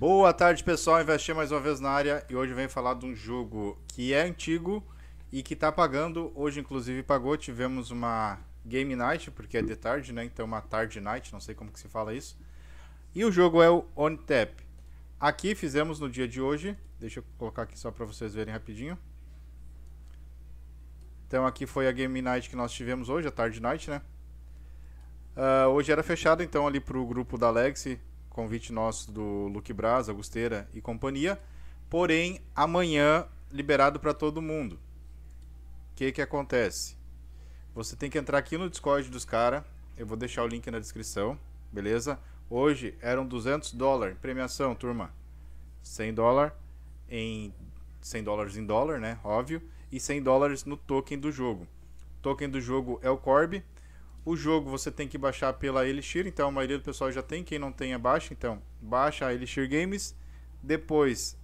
Boa tarde, pessoal. Investi mais uma vez na área e hoje vem falar de um jogo que é antigo e que está pagando. Hoje, inclusive, pagou. Tivemos uma Game Night, porque é de tarde, né? Então, uma tarde night, não sei como que se fala isso. E o jogo é o On Tap. Aqui fizemos no dia de hoje. Deixa eu colocar aqui só para vocês verem rapidinho. Então, aqui foi a Game Night que nós tivemos hoje, a tarde night, né? Uh, hoje era fechado, então, ali para o grupo da Lexi convite nosso do Luke Braz, Augusteira e companhia. Porém, amanhã liberado para todo mundo. O que, que acontece? Você tem que entrar aqui no Discord dos caras. Eu vou deixar o link na descrição, beleza? Hoje eram 200 dólares premiação, turma. 100 dólares em 100 dólares em dólar, né? Óbvio. E 100 dólares no token do jogo. O token do jogo é o Corby. O jogo você tem que baixar pela Elixir, então a maioria do pessoal já tem, quem não tem é baixa, então baixa a Elixir Games. Depois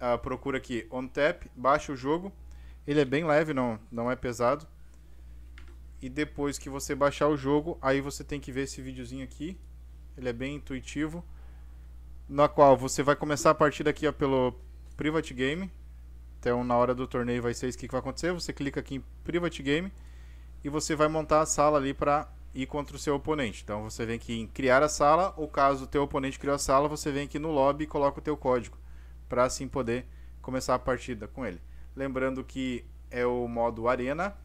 uh, procura aqui OnTap, baixa o jogo. Ele é bem leve, não, não é pesado. E depois que você baixar o jogo, aí você tem que ver esse videozinho aqui. Ele é bem intuitivo. Na qual você vai começar a partida aqui ó, pelo Private Game. Então na hora do torneio vai ser isso que vai acontecer. Você clica aqui em Private Game e você vai montar a sala ali para ir contra o seu oponente. Então você vem aqui em criar a sala, ou caso o teu oponente criou a sala, você vem aqui no lobby e coloca o teu código para assim poder começar a partida com ele. Lembrando que é o modo arena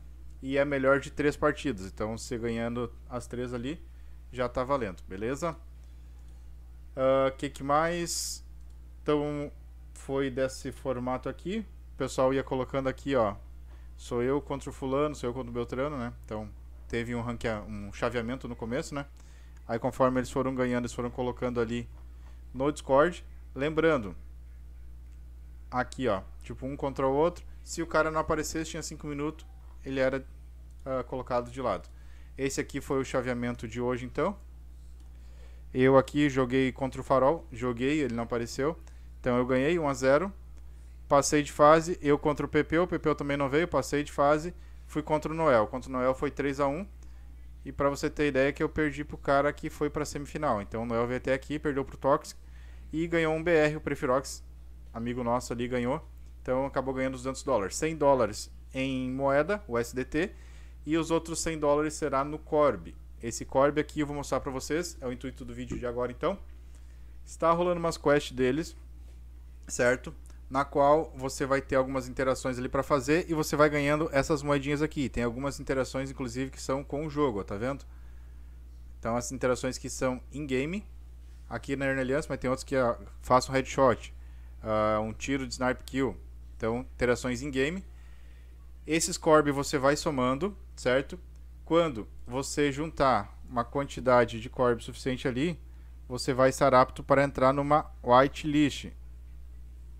e é melhor de três partidas. Então você ganhando as três ali já está valendo, beleza? O uh, ah, que, que mais? Então foi desse formato aqui. O pessoal ia colocando aqui, ó, sou eu contra o fulano, sou eu contra o Beltrano, né? Então teve um ranquea, um chaveamento no começo, né? Aí conforme eles foram ganhando, eles foram colocando ali no Discord. Lembrando, aqui ó, tipo um contra o outro. Se o cara não aparecesse, tinha 5 minutos, ele era uh, colocado de lado. Esse aqui foi o chaveamento de hoje então. Eu aqui joguei contra o Farol, joguei, ele não apareceu. Então eu ganhei 1 a 0 passei de fase, eu contra o Pepeu, o Pepeu também não veio, passei de fase, fui contra o Noel. Contra o Noel foi 3 a 1 E para você ter ideia que eu perdi pro cara que foi pra semifinal. Então o Noel veio até aqui, perdeu pro Toxic e ganhou um BR, o Prefirox, amigo nosso ali, ganhou. Então acabou ganhando 200 dólares. 100 dólares em moeda, o SDT, e os outros 100 dólares será no Corb. Esse Corb aqui eu vou mostrar para vocês, é o intuito do vídeo de agora então. Está rolando umas quests deles, certo? na qual você vai ter algumas interações ali para fazer e você vai ganhando essas moedinhas aqui. Tem algumas interações, inclusive, que são com o jogo, ó, tá vendo? Então, as interações que são in-game, aqui na Earn Alliance, mas tem outros que ó, façam headshot, uh, um tiro de sniper kill. Então, interações in-game. Esses corb você vai somando, certo? Quando você juntar uma quantidade de corb suficiente ali, você vai estar apto para entrar numa whitelist,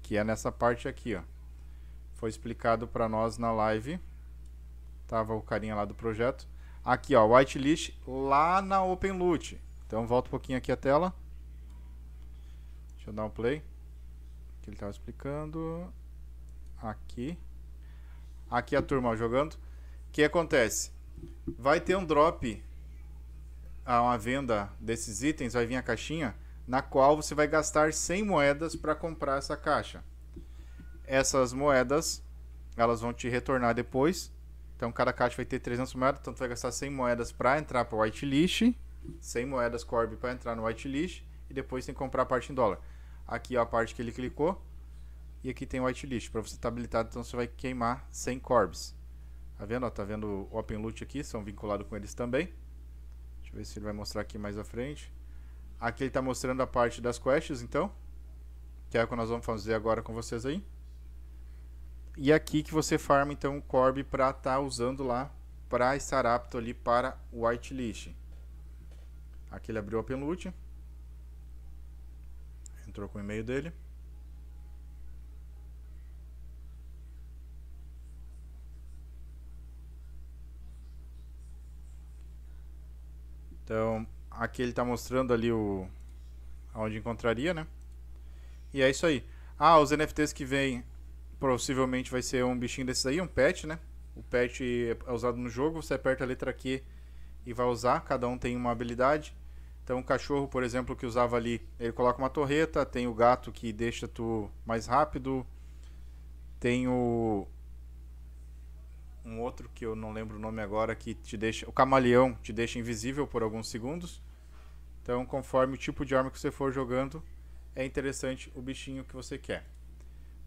que é nessa parte aqui, ó. Foi explicado para nós na live. Tava o carinha lá do projeto. Aqui, ó, whitelist lá na OpenLoot. Então volta um pouquinho aqui a tela. Deixa eu dar um play. Que ele tava explicando. Aqui. Aqui a turma jogando. O que acontece? Vai ter um drop a ah, uma venda desses itens, vai vir a caixinha na qual você vai gastar 100 moedas para comprar essa caixa. Essas moedas, elas vão te retornar depois. Então cada caixa vai ter 300 moedas, então você vai gastar 100 moedas para entrar para o whitelist, 100 moedas Corb para entrar no whitelist e depois tem que comprar a parte em dólar. Aqui é a parte que ele clicou e aqui tem o whitelist para você estar tá habilitado, então você vai queimar 100 Corbs. Tá vendo? Ó, tá vendo o Open Loot aqui, são vinculados com eles também. Deixa eu ver se ele vai mostrar aqui mais à frente. Aqui ele está mostrando a parte das quests, então. Que é o que nós vamos fazer agora com vocês aí. E aqui que você farma, então, o Corby para estar tá usando lá, para estar apto ali para o whitelist. Aqui ele abriu o Open Entrou com o e-mail dele. Então, aqui ele está mostrando ali o onde encontraria, né? E é isso aí. Ah, os NFTs que vem possivelmente vai ser um bichinho desses aí, um pet, né? O pet é usado no jogo, você aperta a letra Q e vai usar, cada um tem uma habilidade. Então o cachorro, por exemplo, que usava ali, ele coloca uma torreta, tem o gato que deixa tu mais rápido, tem o um outro que eu não lembro o nome agora, que te deixa. O camaleão te deixa invisível por alguns segundos. Então, conforme o tipo de arma que você for jogando, é interessante o bichinho que você quer.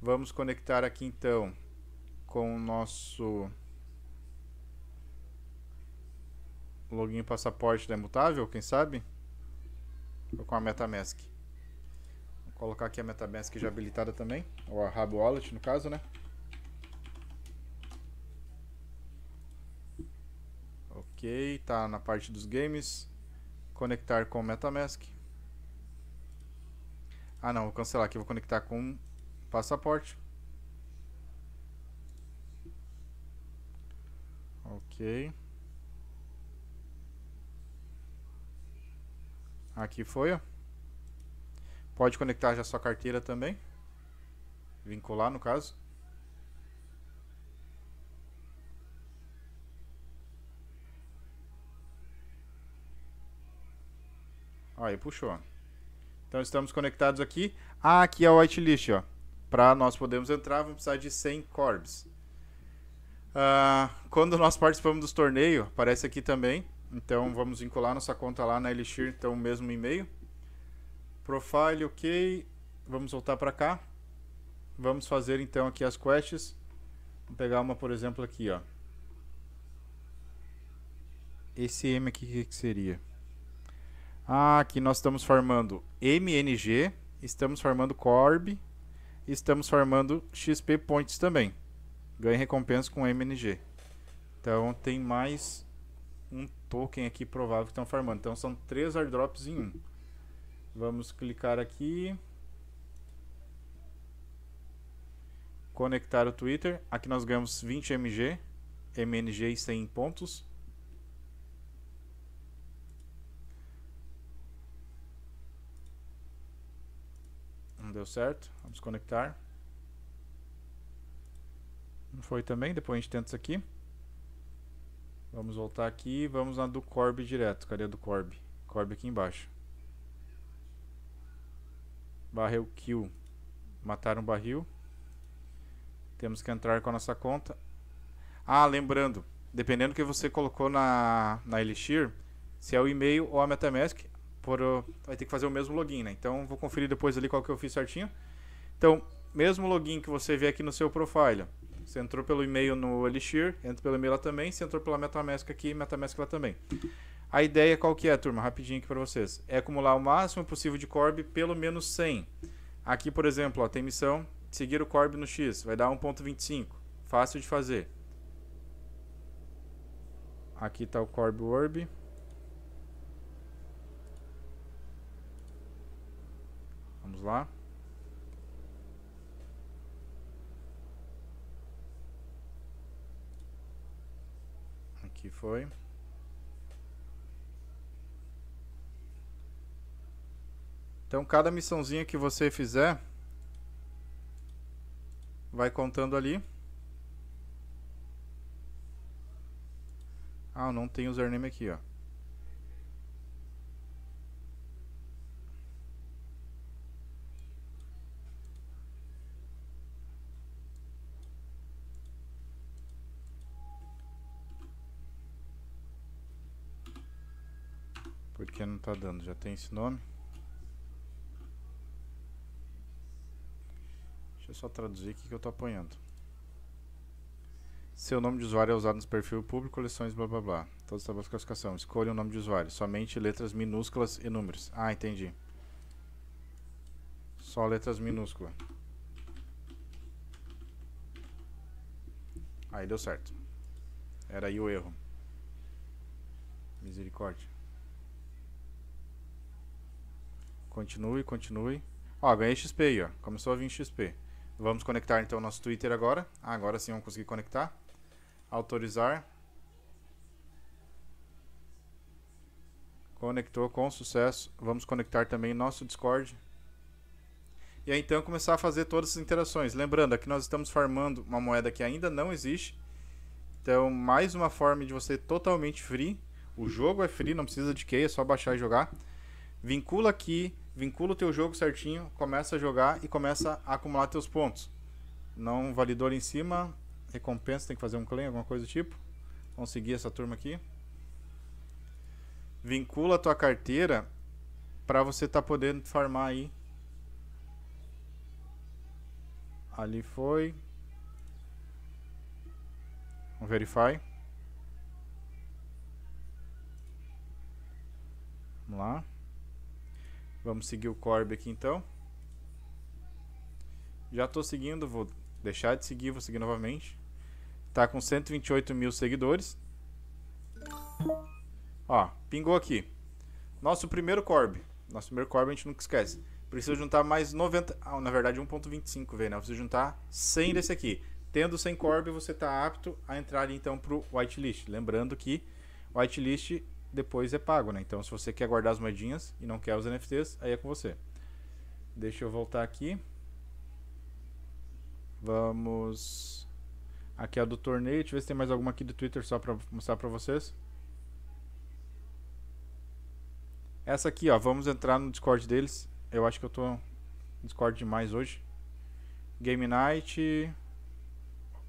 Vamos conectar aqui então com o nosso login passaporte da imutável, quem sabe? Ou com a MetaMask. Vou colocar aqui a MetaMask já habilitada também, ou a Rabo Wallet no caso, né? Ok, tá na parte dos games. Conectar com MetaMask. Ah não, vou cancelar aqui, vou conectar com passaporte. Ok. Aqui foi, ó. Pode conectar já sua carteira também. Vincular no caso. Aí puxou. Então estamos conectados aqui. Ah, aqui é o whitelist, ó. Para nós podermos entrar, vamos precisar de 100 corbs. Uh, quando nós participamos dos torneios, aparece aqui também. Então vamos vincular nossa conta lá na Elixir, então o mesmo e-mail. Profile, ok. Vamos voltar para cá. Vamos fazer então aqui as quests. Vou pegar uma, por exemplo, aqui, ó. Esse M aqui, o que, que seria? Aqui ah, nós estamos formando MNG, estamos formando CORB, estamos formando XP Points também. Ganhe recompensa com MNG. Então tem mais um token aqui provável que estão formando. Então são três airdrops em um. Vamos clicar aqui. Conectar o Twitter. Aqui nós ganhamos 20 MG, MNG e 100 pontos. Não deu certo. Vamos conectar. Não foi também, depois a gente tenta isso aqui. Vamos voltar aqui vamos na do Corb direto. Cadê a do Corb? Corb aqui embaixo. Barrel kill. Mataram um barril. Temos que entrar com a nossa conta. Ah, lembrando. Dependendo do que você colocou na, na Elixir, se é o e-mail ou a Metamask, por, uh, vai ter que fazer o mesmo login, né? Então vou conferir depois ali qual que eu fiz certinho. Então, mesmo login que você vê aqui no seu profile. Você entrou pelo e-mail no Elixir, entra pelo e-mail lá também, você entrou pela MetaMask aqui, MetaMask lá também. A ideia qual que é, turma? Rapidinho aqui para vocês. É acumular o máximo possível de Corb, pelo menos 100. Aqui, por exemplo, ó, tem missão, seguir o Corb no X, vai dar 1.25. Fácil de fazer. Aqui está o Corb Orb. Vamos lá. Aqui foi. Então cada missãozinha que você fizer vai contando ali. Ah, não tem username aqui, ó. está dando, já tem esse nome. Deixa eu só traduzir aqui que eu estou apanhando. Seu nome de usuário é usado nos perfil público, coleções, blá blá blá. Todos os tabus classificação. Escolha o nome de usuário. Somente letras minúsculas e números. Ah, entendi. Só letras minúsculas. Aí deu certo. Era aí o erro. Misericórdia. Continue, continue. Ó, ganhei XP aí, ó. Começou a vir XP. Vamos conectar então o nosso Twitter agora. Ah, agora sim vamos conseguir conectar. Autorizar. Conectou com sucesso. Vamos conectar também nosso Discord. E aí então começar a fazer todas as interações. Lembrando, aqui nós estamos farmando uma moeda que ainda não existe. Então, mais uma forma de você totalmente free. O jogo é free, não precisa de key, é só baixar e jogar vincula aqui, vincula o teu jogo certinho, começa a jogar e começa a acumular teus pontos. Não validou em cima, recompensa, tem que fazer um claim, alguma coisa do tipo. Vamos seguir essa turma aqui. Vincula a tua carteira para você estar tá podendo farmar aí. Ali foi. Vamos verify. Vamos lá. Vamos seguir o Corby aqui então. Já estou seguindo, vou deixar de seguir, vou seguir novamente. Tá com 128 mil seguidores. Ó, pingou aqui. Nosso primeiro Corby. Nosso primeiro Corby a gente nunca esquece. Preciso juntar mais 90... Ah, na verdade 1.25, V, né? preciso juntar 100 desse aqui. Tendo 100 Corby, você está apto a entrar então para o whitelist. Lembrando que whitelist depois é pago, né? Então, se você quer guardar as moedinhas e não quer os NFTs, aí é com você. Deixa eu voltar aqui. Vamos... Aqui é a do torneio. Deixa eu ver se tem mais alguma aqui do Twitter só para mostrar para vocês. Essa aqui, ó. Vamos entrar no Discord deles. Eu acho que eu tô no Discord demais hoje. Game Night.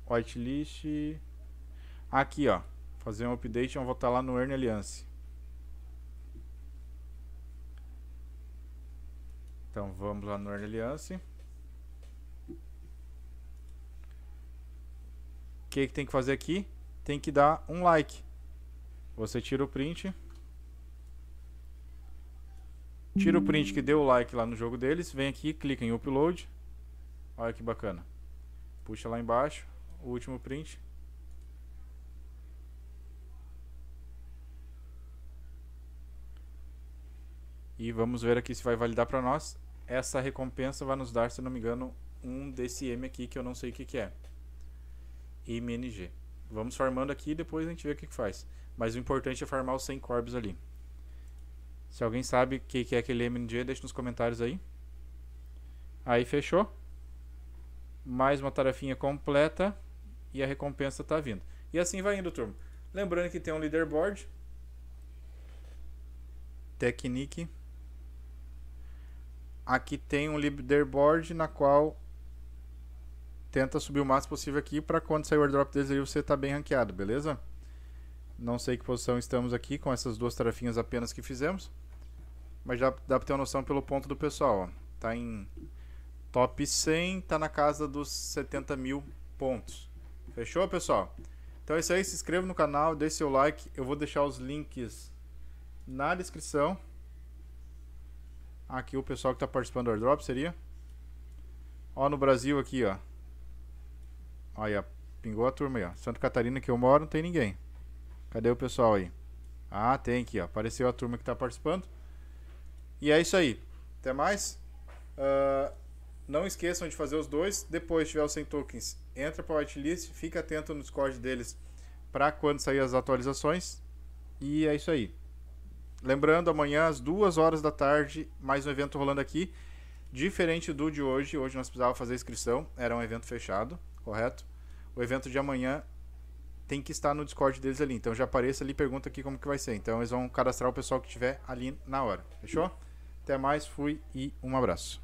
Whitelist. Aqui, ó. Fazer um update. Vamos voltar lá no Earn Alliance. Então vamos lá no Alliance. O que, que tem que fazer aqui? Tem que dar um like. Você tira o print. Tira o print que deu o like lá no jogo deles. Vem aqui, clica em upload. Olha que bacana. Puxa lá embaixo o último print. E vamos ver aqui se vai validar para nós. Essa recompensa vai nos dar, se não me engano, um DCM aqui que eu não sei o que, que é. MNG. Vamos farmando aqui e depois a gente vê o que, que faz. Mas o importante é farmar os 100 corbs ali. Se alguém sabe o que, que é aquele MNG, deixa nos comentários aí. Aí fechou. Mais uma tarefinha completa. E a recompensa está vindo. E assim vai indo, turma. Lembrando que tem um leaderboard. Technique. Aqui tem um leaderboard na qual tenta subir o máximo possível aqui para quando sair o airdrop deles aí você está bem ranqueado, beleza? Não sei que posição estamos aqui com essas duas tarefinhas apenas que fizemos. Mas já dá para ter uma noção pelo ponto do pessoal. Ó. Tá em top 100, tá na casa dos 70 mil pontos. Fechou, pessoal? Então é isso aí. Se inscreva no canal, deixe seu like. Eu vou deixar os links na descrição. Aqui o pessoal que está participando do airdrop seria? Ó, no Brasil aqui, ó. Olha, pingou a turma aí, ó. Santa Catarina que eu moro, não tem ninguém. Cadê o pessoal aí? Ah, tem aqui, ó. Apareceu a turma que está participando. E é isso aí. Até mais. Uh, não esqueçam de fazer os dois. Depois tiver os 100 tokens, entra para a whitelist. Fica atento no Discord deles para quando sair as atualizações. E é isso aí. Lembrando, amanhã às duas horas da tarde, mais um evento rolando aqui. Diferente do de hoje, hoje nós precisávamos fazer inscrição, era um evento fechado, correto? O evento de amanhã tem que estar no Discord deles ali. Então já apareça ali, pergunta aqui como que vai ser. Então eles vão cadastrar o pessoal que tiver ali na hora. Fechou? Até mais, fui e um abraço.